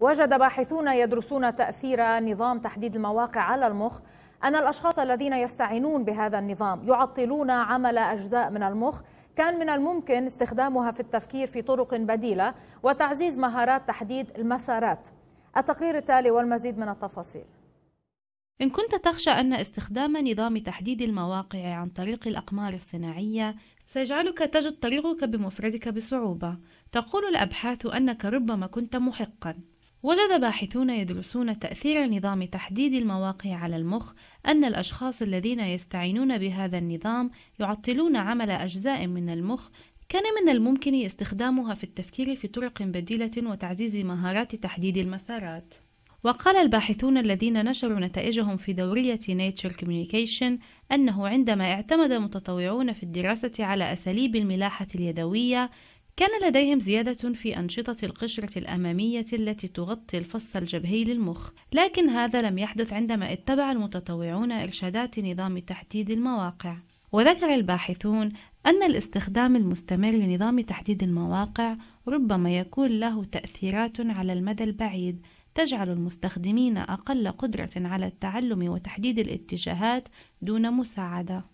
وجد باحثون يدرسون تأثير نظام تحديد المواقع على المخ أن الأشخاص الذين يستعينون بهذا النظام يعطلون عمل أجزاء من المخ كان من الممكن استخدامها في التفكير في طرق بديلة وتعزيز مهارات تحديد المسارات التقرير التالي والمزيد من التفاصيل إن كنت تخشى أن استخدام نظام تحديد المواقع عن طريق الأقمار الصناعية سيجعلك تجد طريقك بمفردك بصعوبة، تقول الأبحاث أنك ربما كنت محقًا، وجد باحثون يدرسون تأثير نظام تحديد المواقع على المخ أن الأشخاص الذين يستعينون بهذا النظام يعطلون عمل أجزاء من المخ كان من الممكن استخدامها في التفكير في طرق بديلة وتعزيز مهارات تحديد المسارات. وقال الباحثون الذين نشروا نتائجهم في دورية نيتشر كوميونيكيشن أنه عندما اعتمد متطوعون في الدراسة على أساليب الملاحة اليدوية كان لديهم زيادة في أنشطة القشرة الأمامية التي تغطي الفص الجبهي للمخ، لكن هذا لم يحدث عندما اتبع المتطوعون إرشادات نظام تحديد المواقع. وذكر الباحثون أن الاستخدام المستمر لنظام تحديد المواقع ربما يكون له تأثيرات على المدى البعيد تجعل المستخدمين أقل قدرة على التعلم وتحديد الاتجاهات دون مساعدة.